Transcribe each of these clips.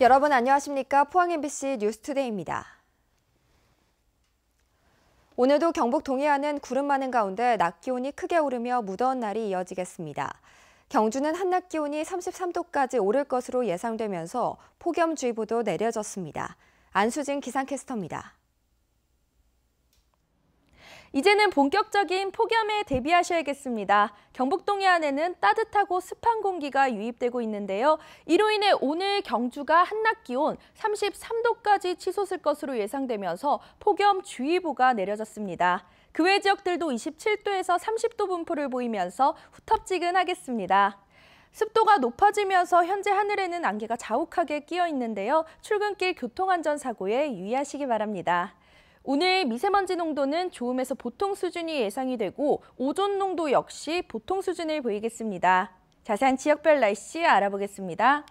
여러분 안녕하십니까? 포항 MBC 뉴스투데이입니다. 오늘도 경북 동해안은 구름 많은 가운데 낮 기온이 크게 오르며 무더운 날이 이어지겠습니다. 경주는 한낮 기온이 33도까지 오를 것으로 예상되면서 폭염주의보도 내려졌습니다. 안수진 기상캐스터입니다. 이제는 본격적인 폭염에 대비하셔야겠습니다. 경북 동해안에는 따뜻하고 습한 공기가 유입되고 있는데요. 이로 인해 오늘 경주가 한낮 기온 33도까지 치솟을 것으로 예상되면서 폭염 주의보가 내려졌습니다. 그 외 지역들도 27도에서 30도 분포를 보이면서 후텁지근하겠습니다. 습도가 높아지면서 현재 하늘에는 안개가 자욱하게 끼어 있는데요. 출근길 교통안전사고에 유의하시기 바랍니다. 오늘 미세먼지 농도는 좋음에서 보통 수준이 예상이 되고 오존 농도 역시 보통 수준을 보이겠습니다. 자세한 지역별 날씨 알아보겠습니다.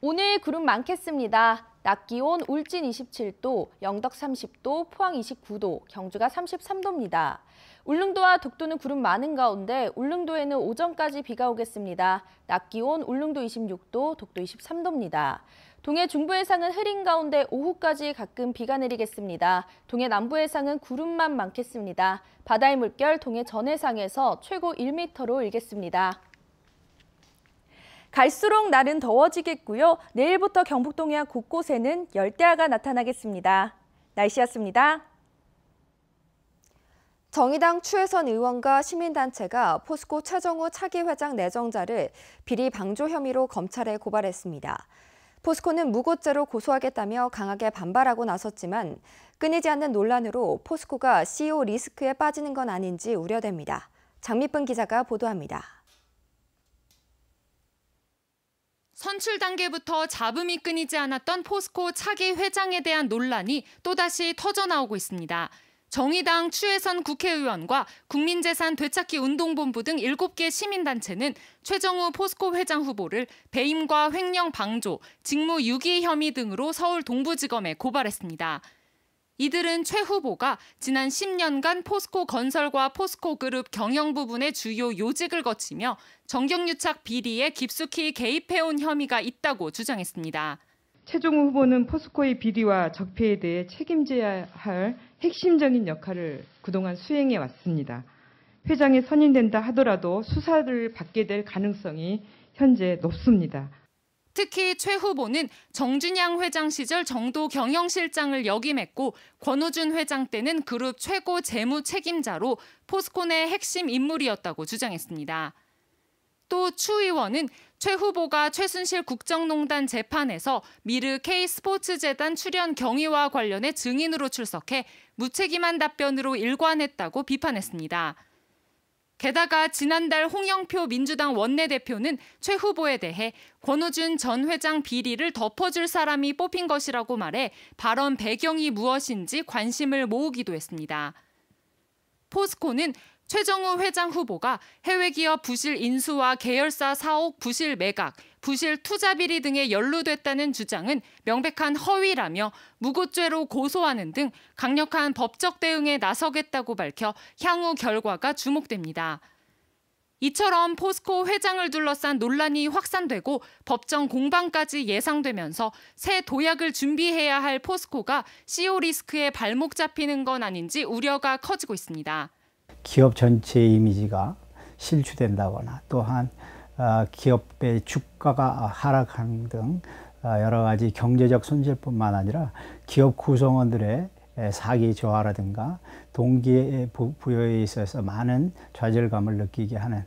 오늘 구름 많겠습니다. 낮 기온 울진 27도, 영덕 30도, 포항 29도, 경주가 33도입니다. 울릉도와 독도는 구름 많은 가운데 울릉도에는 오전까지 비가 오겠습니다. 낮 기온 울릉도 26도, 독도 23도입니다. 동해 중부 해상은 흐린 가운데 오후까지 가끔 비가 내리겠습니다. 동해 남부 해상은 구름만 많겠습니다. 바다의 물결 동해 전 해상에서 최고 1m로 일겠습니다. 갈수록 날은 더워지겠고요. 내일부터 경북 동해안 곳곳에는 열대야가 나타나겠습니다. 날씨였습니다. 정의당 추혜선 의원과 시민단체가 포스코 최정우 차기 회장 내정자를 비리 방조 혐의로 검찰에 고발했습니다. 포스코는 무고죄로 고소하겠다며 강하게 반발하고 나섰지만 끊이지 않는 논란으로 포스코가 CEO 리스크에 빠지는 건 아닌지 우려됩니다. 장미쁜 기자가 보도합니다. 선출 단계부터 잡음이 끊이지 않았던 포스코 차기 회장에 대한 논란이 또다시 터져 나오고 있습니다. 정의당 추혜선 국회의원과 국민재산 되찾기 운동본부 등 7개 시민단체는 최정우 포스코 회장 후보를 배임과 횡령 방조, 직무 유기 혐의 등으로 서울 동부지검에 고발했습니다. 이들은 최 후보가 지난 10년간 포스코 건설과 포스코 그룹 경영 부분의 주요 요직을 거치며 정경유착 비리에 깊숙이 개입해온 혐의가 있다고 주장했습니다. 최종 후보는 포스코의 비리와 적폐에 대해 책임져야 할 핵심적인 역할을 그동안 수행해 왔습니다. 회장이 선임된다 하더라도 수사를 받게 될 가능성이 현재 높습니다. 특히 최 후보는 정준양 회장 시절 정도 경영실장을 역임했고 권호준 회장 때는 그룹 최고 재무 책임자로 포스콘의 핵심 인물이었다고 주장했습니다. 또 추 의원은 최 후보가 최순실 국정농단 재판에서 미르 K스포츠재단 출연 경위와 관련해 증인으로 출석해 무책임한 답변으로 일관했다고 비판했습니다. 게다가 지난달 홍영표 민주당 원내대표는 최 후보에 대해 권호준 전 회장 비리를 덮어줄 사람이 뽑힌 것이라고 말해 발언 배경이 무엇인지 관심을 모으기도 했습니다. 포스코는 최정우 회장 후보가 해외 기업 부실 인수와 계열사 사옥 부실 매각, 부실 투자 비리 등에 연루됐다는 주장은 명백한 허위라며 무고죄로 고소하는 등 강력한 법적 대응에 나서겠다고 밝혀 향후 결과가 주목됩니다. 이처럼 포스코 회장을 둘러싼 논란이 확산되고 법정 공방까지 예상되면서 새 도약을 준비해야 할 포스코가 CEO 리스크에 발목 잡히는 건 아닌지 우려가 커지고 있습니다. 기업 전체의 이미지가 실추된다거나 또한 어, 기업의 주가가 하락하는 등 어, 여러 가지 경제적 손실뿐만 아니라 기업 구성원들의 사기 저하라든가 동기 부여에 있어서 많은 좌절감을 느끼게 하는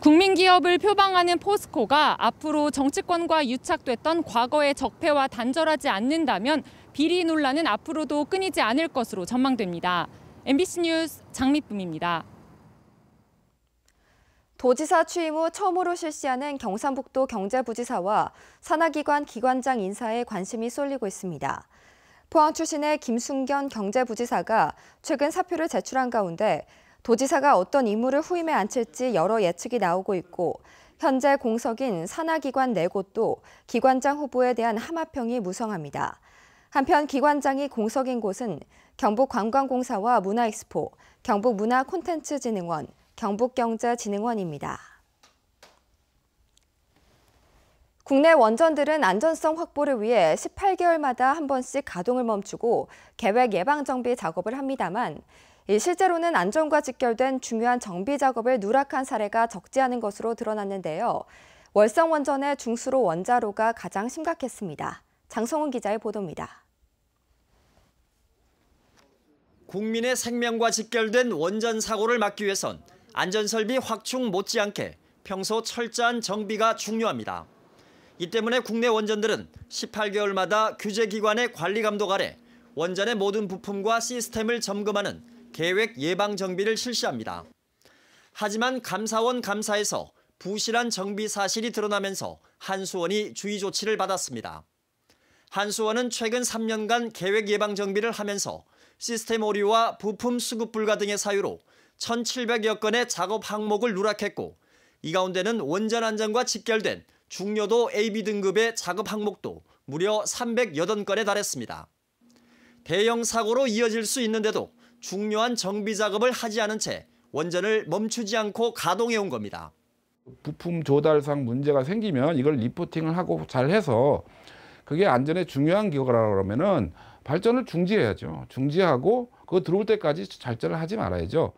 국민 기업을 표방하는 포스코가 앞으로 정치권과 유착됐던 과거의 적폐와 단절하지 않는다면 비리 논란은 앞으로도 끊이지 않을 것으로 전망됩니다. MBC 뉴스 장미쁨입니다. 도지사 취임 후 처음으로 실시하는 경상북도 경제부지사와 산하기관 기관장 인사에 관심이 쏠리고 있습니다. 포항 출신의 김순견 경제부지사가 최근 사표를 제출한 가운데 도지사가 어떤 임무를 후임에 앉힐지 여러 예측이 나오고 있고 현재 공석인 산하기관 네 곳도 기관장 후보에 대한 하마평이 무성합니다. 한편 기관장이 공석인 곳은 경북관광공사와 문화엑스포, 경북문화콘텐츠진흥원, 경북경제진흥원입니다. 국내 원전들은 안전성 확보를 위해 18개월마다 한 번씩 가동을 멈추고 계획 예방 정비 작업을 합니다만 실제로는 안전과 직결된 중요한 정비 작업을 누락한 사례가 적지 않은 것으로 드러났는데요. 월성 원전의 중수로 원자로가 가장 심각했습니다. 장성훈 기자의 보도입니다. 국민의 생명과 직결된 원전 사고를 막기 위해선 안전설비 확충 못지않게 평소 철저한 정비가 중요합니다. 이 때문에 국내 원전들은 18개월마다 규제기관의 관리 감독 아래 원전의 모든 부품과 시스템을 점검하는 계획 예방 정비를 실시합니다. 하지만 감사원 감사에서 부실한 정비 사실이 드러나면서 한수원이 주의 조치를 받았습니다. 한수원은 최근 3년간 계획 예방 정비를 하면서 시스템 오류와 부품 수급 불가 등의 사유로 1,700여 건의 작업 항목을 누락했고 이 가운데는 원전 안전과 직결된 중요도 AB 등급의 작업 항목도 무려 3 0 8건에 달했습니다. 대형 사고로 이어질 수 있는데도 중요한 정비 작업을 하지 않은 채 원전을 멈추지 않고 가동해 온 겁니다. 부품 조달상 문제가 생기면 이걸 리포팅을 하고 잘해서 그게 안전에 중요한 기호라고 그러면은 발전을 중지해야죠. 중지하고 그거 들어올 때까지 발전을 하지 말아야죠.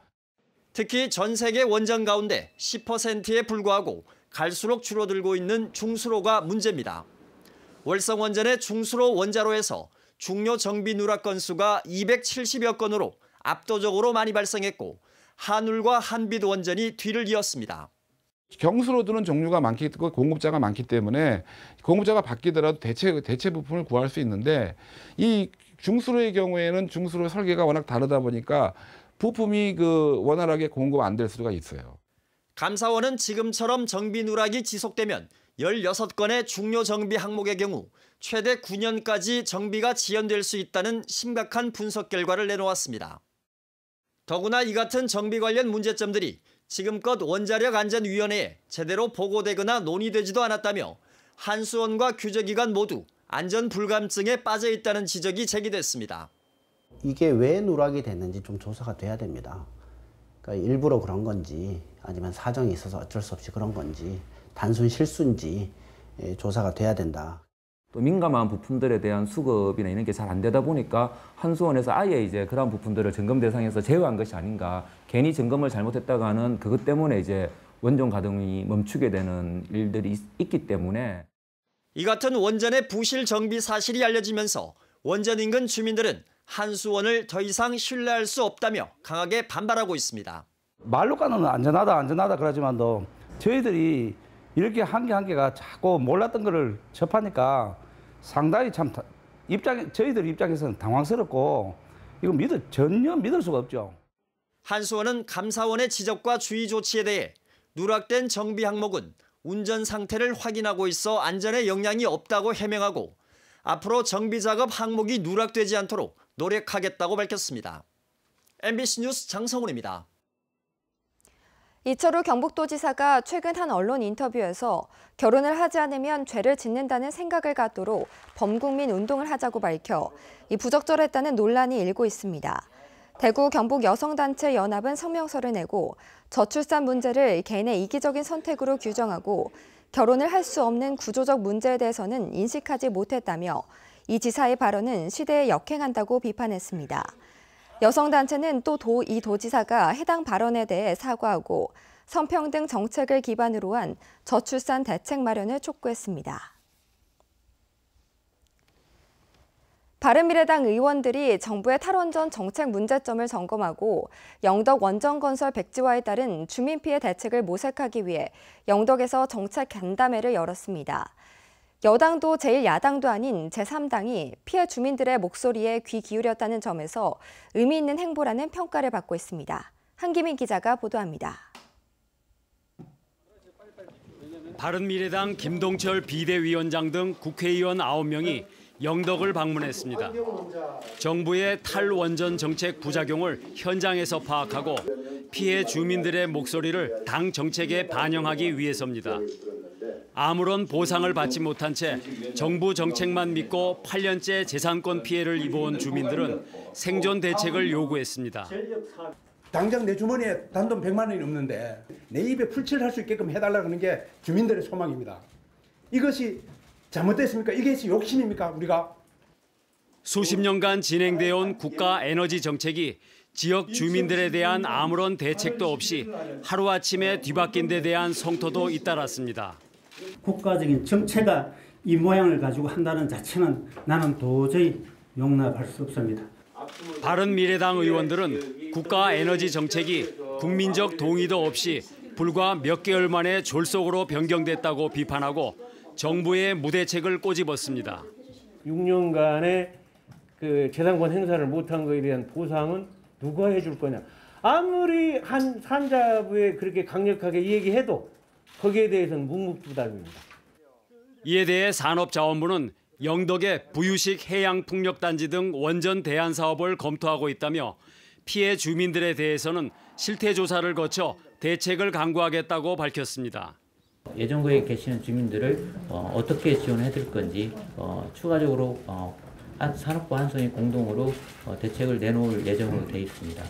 특히 전 세계 원전 가운데 10%에 불과하고 갈수록 줄어들고 있는 중수로가 문제입니다. 월성 원전의 중수로 원자로에서 중요 정비 누락 건수가 270여 건으로 압도적으로 많이 발생했고 한울과 한빛 원전이 뒤를 이었습니다. 경수로 드는 종류가 많기 때문에 그 공급자가 많기 때문에 공급자가 바뀌더라도 대체 대체 부품을 구할 수 있는데 이 중수로의 경우에는 중수로 설계가 워낙 다르다 보니까 부품이 그 원활하게 공급 안 될 수가 있어요. 감사원은 지금처럼 정비 누락이 지속되면 16건의 중요 정비 항목의 경우 최대 9년까지 정비가 지연될 수 있다는 심각한 분석 결과를 내놓았습니다. 더구나 이 같은 정비 관련 문제점들이 지금껏 원자력 안전위원회에 제대로 보고되거나 논의되지도 않았다며 한수원과 규제기관 모두 안전 불감증에 빠져 있다는 지적이 제기됐습니다. 이게 왜 누락이 됐는지 좀 조사가 돼야 됩니다. 그러니까 일부러 그런 건지 아니면 사정이 있어서 어쩔 수 없이 그런 건지 단순 실수인지 예, 조사가 돼야 된다. 또 민감한 부품들에 대한 수급이나 이런 게 잘 안 되다 보니까 한수원에서 아예 이제 그런 부품들을 점검 대상에서 제외한 것이 아닌가 괜히 점검을 잘못했다가는 그것 때문에 이제 원전 가동이 멈추게 되는 일들이 있, 기 때문에 이 같은 원전의 부실 정비 사실이 알려지면서 원전 인근 주민들은 한수원을 더 이상 신뢰할 수 없다며 강하게 반발하고 있습니다. 말로가는 안전하다 안전하다 그러지만도 저희들이 이렇게 한 개 한 개가 자꾸 몰랐던 거를 접하니까 상당히 참 입장 저희들 입장에서는 당황스럽고 이거 믿을 전혀 믿을 수가 없죠. 한수원은 감사원의 지적과 주의 조치에 대해 누락된 정비 항목은 운전 상태를 확인하고 있어 안전에 영향이 없다고 해명하고 앞으로 정비 작업 항목이 누락되지 않도록 노력하겠다고 밝혔습니다. MBC 뉴스 장성훈입니다. 이철우 경북도지사가 최근 한 언론 인터뷰에서 결혼을 하지 않으면 죄를 짓는다는 생각을 갖도록 범국민 운동을 하자고 밝혀 이 부적절했다는 논란이 일고 있습니다. 대구 경북 여성단체 연합은 성명서를 내고 저출산 문제를 개인의 이기적인 선택으로 규정하고 결혼을 할 수 없는 구조적 문제에 대해서는 인식하지 못했다며 이 지사의 발언은 시대에 역행한다고 비판했습니다. 여성단체는 또 도 이 도지사가 해당 발언에 대해 사과하고 성평등 정책을 기반으로 한 저출산 대책 마련을 촉구했습니다. 바른미래당 의원들이 정부의 탈원전 정책 문제점을 점검하고 영덕 원전건설 백지화에 따른 주민 피해 대책을 모색하기 위해 영덕에서 정책 간담회를 열었습니다. 여당도 제1야당도 아닌 제3당이 피해 주민들의 목소리에 귀 기울였다는 점에서 의미 있는 행보라는 평가를 받고 있습니다. 한기민 기자가 보도합니다. 바른미래당 김동철 비대위원장 등 국회의원 9명이 영덕을 방문했습니다. 정부의 탈원전 정책 부작용을 현장에서 파악하고 피해 주민들의 목소리를 당 정책에 반영하기 위해서입니다. 아무런 보상을 받지 못한 채 정부 정책만 믿고 8년째 재산권 피해를 입어온 주민들은 생존 대책을 요구했습니다. 당장 내 주머니에 단돈 100만 원이 없는데 내 입에 풀칠할 수 있게끔 해달라는 게 주민들의 소망입니다. 이것이 잘못됐습니까? 이게 욕심입니까? 우리가 수십 년간 진행되어 온 국가 에너지 정책이 지역 주민들에 대한 아무런 대책도 없이 하루아침에 뒤바뀐 데 대한 성토도 잇따랐습니다. 국가적인 정체가 이 모양을 가지고 한다는 자체는 나는 도저히 용납할 수 없습니다. 바른미래당 의원들은 국가 에너지 정책이 국민적 동의도 없이 불과 몇 개월 만에 졸속으로 변경됐다고 비판하고 정부의 무대책을 꼬집었습니다. 6년간의 그 재산권 행사를 못한 것에 대한 보상은 누가 해줄 거냐. 아무리 한 산자부에 그렇게 강력하게 얘기해도 거기에 대해서는 묵묵부답입니다. 이에 대해 산업자원부는 영덕의 부유식 해양풍력단지 등 원전 대안 사업을 검토하고 있다며 피해 주민들에 대해서는 실태 조사를 거쳐 대책을 강구하겠다고 밝혔습니다. 예전구에 계시는 주민들을 어, 어떻게 지원해 드릴 건지 어, 추가적으로 어, 산업부 한손이 공동으로 대책을 내놓을 예정으로 돼 있습니다.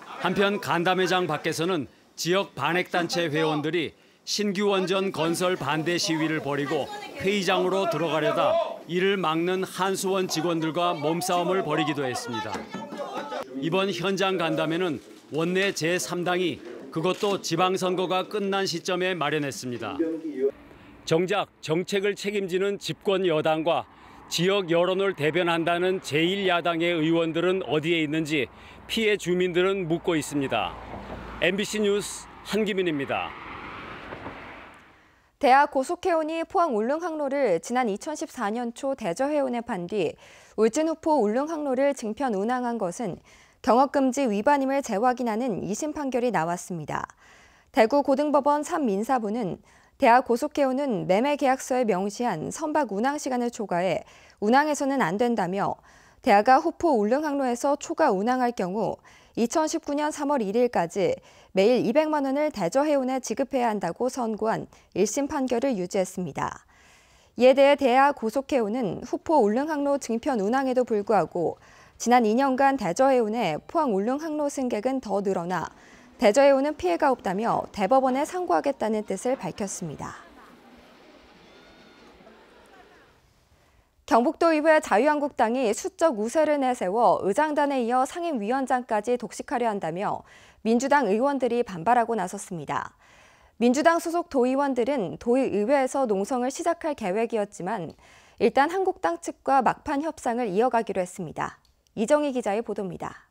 한편 간담회장 밖에서는 지역 반핵단체 회원들이 신규 원전 건설 반대 시위를 벌이고 회의장으로 들어가려다 이를 막는 한수원 직원들과 몸싸움을 벌이기도 했습니다. 이번 현장 간담회는 원내 제3당이 그것도 지방선거가 끝난 시점에 마련했습니다. 정작 정책을 책임지는 집권 여당과 지역 여론을 대변한다는 제1야당의 의원들은 어디에 있는지 피해 주민들은 묻고 있습니다. MBC 뉴스 한기민입니다. 대학 고속해운이 포항 울릉항로를 지난 2014년 초 대저해운에 판 뒤 울진후포 울릉항로를 증편 운항한 것은 경업금지 위반임을 재확인하는 2심 판결이 나왔습니다. 대구 고등법원 3민사부는 대학 고속해운은 매매 계약서에 명시한 선박 운항 시간을 초과해 운항해서는 안 된다며 대학가 후포 울릉항로에서 초과 운항할 경우 2019년 3월 1일까지 매일 200만 원을 대저해운에 지급해야 한다고 선고한 1심 판결을 유지했습니다. 이에 대해 대하 고속해운은 후포 울릉항로 증편 운항에도 불구하고 지난 2년간 대저해운에 포항 울릉항로 승객은 더 늘어나 대저해운은 피해가 없다며 대법원에 상고하겠다는 뜻을 밝혔습니다. 경북도의회 자유한국당이 수적 우세를 내세워 의장단에 이어 상임위원장까지 독식하려 한다며 민주당 의원들이 반발하고 나섰습니다. 민주당 소속 도의원들은 도의회에서 농성을 시작할 계획이었지만 일단 한국당 측과 막판 협상을 이어가기로 했습니다. 이정희 기자의 보도입니다.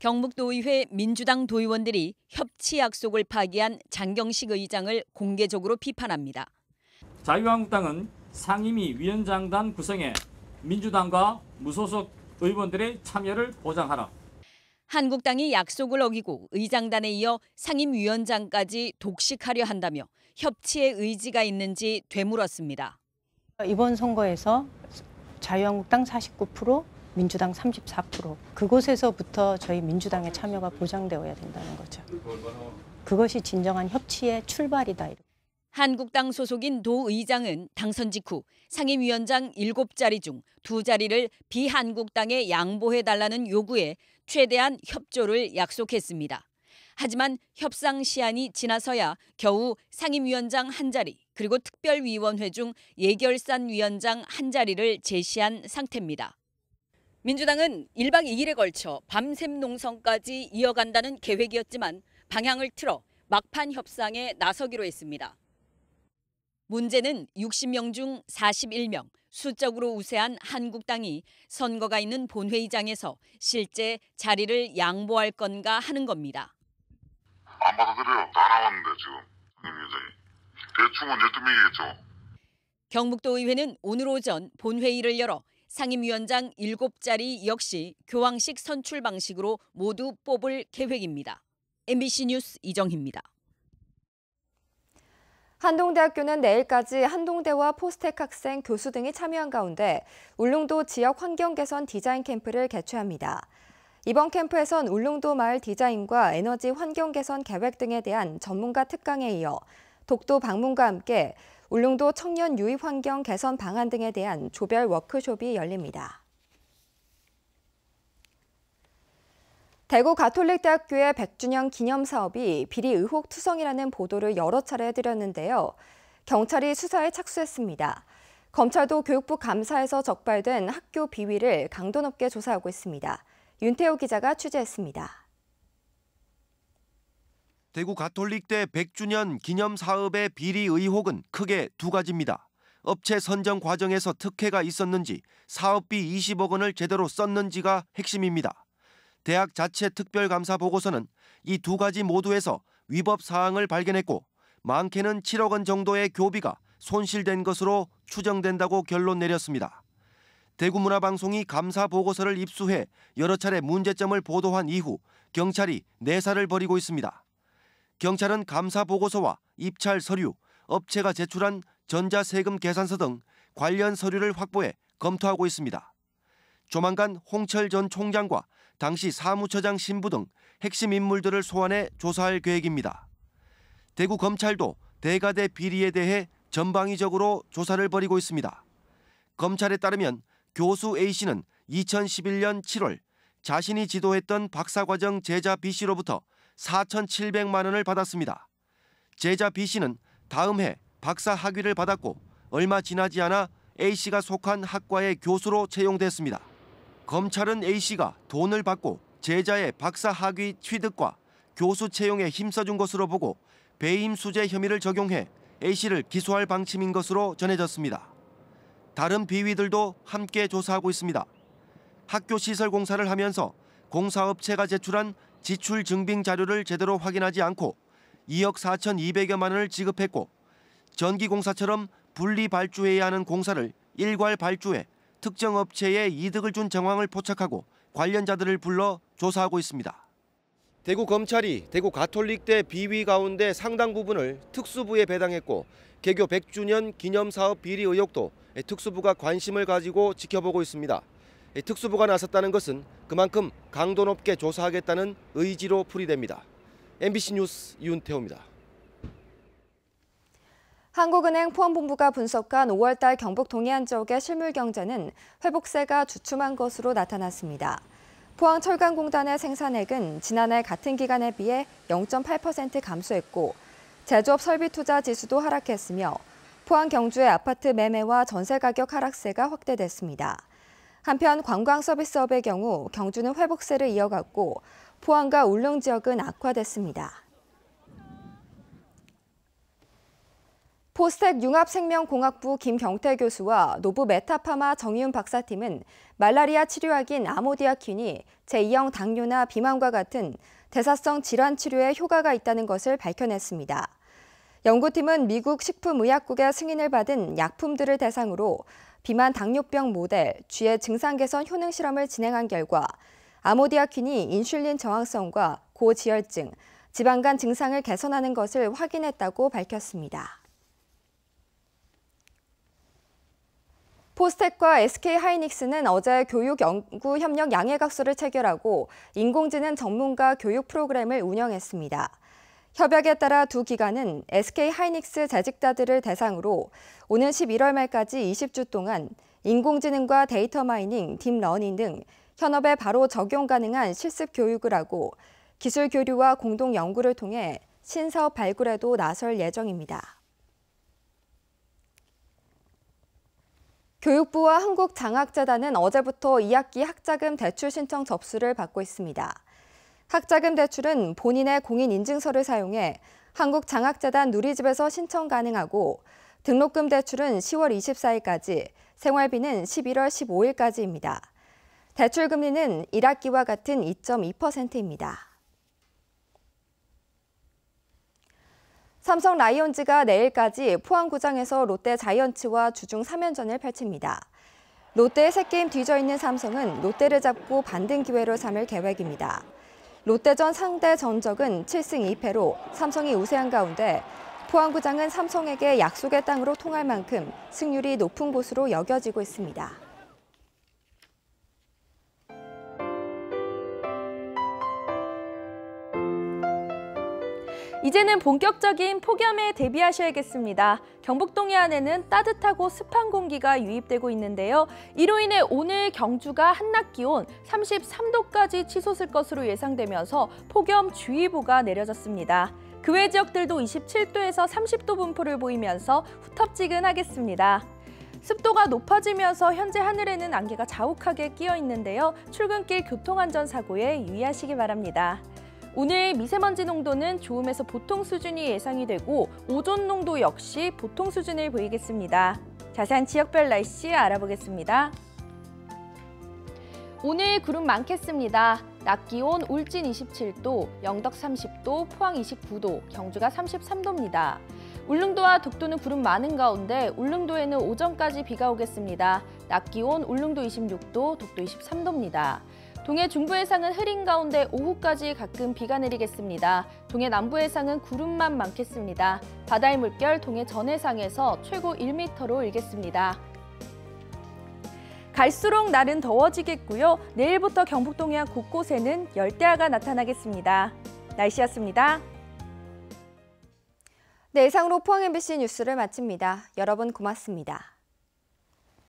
경북도의회 민주당 도의원들이 협치 약속을 파기한 장경식 의장을 공개적으로 비판합니다. 자유한국당은 상임위 위원장단 구성에 민주당과 무소속 의원들의 참여를 보장하라. 한국당이 약속을 어기고 의장단에 이어 상임위원장까지 독식하려 한다며 협치의 의지가 있는지 되물었습니다. 이번 선거에서 자유한국당 49%, 민주당 34% 그곳에서부터 저희 민주당의 참여가 보장되어야 된다는 거죠. 그것이 진정한 협치의 출발이다. 한국당 소속인 도 의장은 당선 직후 상임위원장 7자리 중 2자리를 비한국당에 양보해달라는 요구에 최대한 협조를 약속했습니다. 하지만 협상 시한이 지나서야 겨우 상임위원장 한 자리 그리고 특별위원회 중 예결산 위원장 한 자리를 제시한 상태입니다. 민주당은 1박 2일에 걸쳐 밤샘 농성까지 이어간다는 계획이었지만 방향을 틀어 막판 협상에 나서기로 했습니다. 문제는 60명 중 41명, 수적으로 우세한 한국당이 선거가 있는 본회의장에서 실제 자리를 양보할 건가 하는 겁니다. 안 받아들여요. 다 나왔는데 지금 대충은 12명이겠죠. 경북도의회는 오늘 오전 본회의를 열어 상임위원장 7자리 역시 교황식 선출 방식으로 모두 뽑을 계획입니다. MBC 뉴스 이정희입니다. 한동대학교는 내일까지 한동대와 포스텍 학생, 교수 등이 참여한 가운데 울릉도 지역 환경 개선 디자인 캠프를 개최합니다. 이번 캠프에선 울릉도 마을 디자인과 에너지 환경 개선 계획 등에 대한 전문가 특강에 이어 독도 방문과 함께 울릉도 청년 유입 환경 개선 방안 등에 대한 조별 워크숍이 열립니다. 대구 가톨릭대학교의 100주년 기념 사업이 비리 의혹 투성이라는 보도를 여러 차례 해드렸는데요. 경찰이 수사에 착수했습니다. 검찰도 교육부 감사에서 적발된 학교 비위를 강도 높게 조사하고 있습니다. 윤태호 기자가 취재했습니다. 대구 가톨릭대 100주년 기념 사업의 비리 의혹은 크게 두 가지입니다. 업체 선정 과정에서 특혜가 있었는지 사업비 20억 원을 제대로 썼는지가 핵심입니다. 대학 자체 특별감사 보고서는 이 두 가지 모두에서 위법 사항을 발견했고 많게는 7억 원 정도의 교비가 손실된 것으로 추정된다고 결론 내렸습니다. 대구문화방송이 감사 보고서를 입수해 여러 차례 문제점을 보도한 이후 경찰이 내사를 벌이고 있습니다. 경찰은 감사 보고서와 입찰 서류, 업체가 제출한 전자세금 계산서 등 관련 서류를 확보해 검토하고 있습니다. 조만간 홍철 전 총장과 당시 사무처장 신부 등 핵심 인물들을 소환해 조사할 계획입니다. 대구 검찰도 대가대 비리에 대해 전방위적으로 조사를 벌이고 있습니다. 검찰에 따르면 교수 A씨는 2011년 7월 자신이 지도했던 박사과정 제자 B씨로부터 4,700만 원을 받았습니다. 제자 B씨는 다음 해 박사 학위를 받았고 얼마 지나지 않아 A씨가 속한 학과의 교수로 채용됐습니다. 검찰은 A씨가 돈을 받고 제자의 박사 학위 취득과 교수 채용에 힘써준 것으로 보고 배임 수재 혐의를 적용해 A씨를 기소할 방침인 것으로 전해졌습니다. 다른 비위들도 함께 조사하고 있습니다. 학교 시설 공사를 하면서 공사업체가 제출한 지출 증빙 자료를 제대로 확인하지 않고 2억 4 2 0여만 원을 지급했고 전기공사처럼 분리 발주해야 하는 공사를 일괄 발주해 특정 업체에 이득을 준 정황을 포착하고 관련자들을 불러 조사하고 있습니다. 대구 검찰이 대구 가톨릭대 비위 가운데 상당 부분을 특수부에 배당했고 개교 100주년 기념사업 비리 의혹도 특수부가 관심을 가지고 지켜보고 있습니다. 특수부가 나섰다는 것은 그만큼 강도 높게 조사하겠다는 의지로 풀이됩니다. MBC 뉴스 윤태호입니다. 한국은행 포항본부가 분석한 5월달 경북 동해안 지역의 실물 경제는 회복세가 주춤한 것으로 나타났습니다. 포항철강공단의 생산액은 지난해 같은 기간에 비해 0.8% 감소했고 제조업 설비 투자 지수도 하락했으며 포항 경주의 아파트 매매와 전세 가격 하락세가 확대됐습니다. 한편 관광 서비스업의 경우 경주는 회복세를 이어갔고 포항과 울릉 지역은 악화됐습니다. 포스텍 융합생명공학부 김경태 교수와 노부 메타파마 정희윤 박사팀은 말라리아 치료약인 아모디아퀸이 제2형 당뇨나 비만과 같은 대사성 질환 치료에 효과가 있다는 것을 밝혀냈습니다. 연구팀은 미국 식품의약국의 승인을 받은 약품들을 대상으로 비만 당뇨병 모델 쥐의 증상 개선 효능 실험을 진행한 결과 아모디아퀸이 인슐린 저항성과 고지혈증, 지방간 증상을 개선하는 것을 확인했다고 밝혔습니다. 포스텍과 SK하이닉스는 어제 교육 연구 협력 양해각서를 체결하고 인공지능 전문가 교육 프로그램을 운영했습니다. 협약에 따라 두 기관은 SK하이닉스 재직자들을 대상으로 오는 11월 말까지 20주 동안 인공지능과 데이터 마이닝, 딥러닝 등 현업에 바로 적용 가능한 실습 교육을 하고 기술 교류와 공동 연구를 통해 신사업 발굴에도 나설 예정입니다. 교육부와 한국장학재단은 어제부터 2학기 학자금 대출 신청 접수를 받고 있습니다. 학자금 대출은 본인의 공인 인증서를 사용해 한국장학재단 누리집에서 신청 가능하고 등록금 대출은 10월 24일까지, 생활비는 11월 15일까지입니다. 대출 금리는 1학기와 같은 2.2%입니다. 삼성 라이온즈가 내일까지 포항구장에서 롯데 자이언츠와 주중 3연전을 펼칩니다. 롯데의 새게임 뒤져있는 삼성은 롯데를 잡고 반등 기회로 삼을 계획입니다. 롯데전 상대 전적은 7승 2패로 삼성이 우세한 가운데 포항구장은 삼성에게 약속의 땅으로 통할 만큼 승률이 높은 곳으로 여겨지고 있습니다. 이제는 본격적인 폭염에 대비하셔야겠습니다. 경북 동해안에는 따뜻하고 습한 공기가 유입되고 있는데요. 이로 인해 오늘 경주가 한낮 기온 33도까지 치솟을 것으로 예상되면서 폭염주의보가 내려졌습니다. 그 외 지역들도 27도에서 30도 분포를 보이면서 후텁지근하겠습니다. 습도가 높아지면서 현재 하늘에는 안개가 자욱하게 끼어 있는데요. 출근길 교통안전사고에 유의하시기 바랍니다. 오늘 미세먼지 농도는 좋음에서 보통 수준이 예상이 되고 오존 농도 역시 보통 수준을 보이겠습니다. 자세한 지역별 날씨 알아보겠습니다. 오늘 구름 많겠습니다. 낮 기온 울진 27도, 영덕 30도, 포항 29도, 경주가 33도입니다. 울릉도와 독도는 구름 많은 가운데 울릉도에는 오전까지 비가 오겠습니다. 낮 기온 울릉도 26도, 독도 23도입니다. 동해 중부 해상은 흐린 가운데 오후까지 가끔 비가 내리겠습니다. 동해 남부 해상은 구름만 많겠습니다. 바다의 물결 동해 전 해상에서 최고 1m로 일겠습니다. 갈수록 날은 더워지겠고요. 내일부터 경북 동해안 곳곳에는 열대야가 나타나겠습니다. 날씨였습니다. 네, 이상으로 포항 MBC 뉴스를 마칩니다. 여러분 고맙습니다.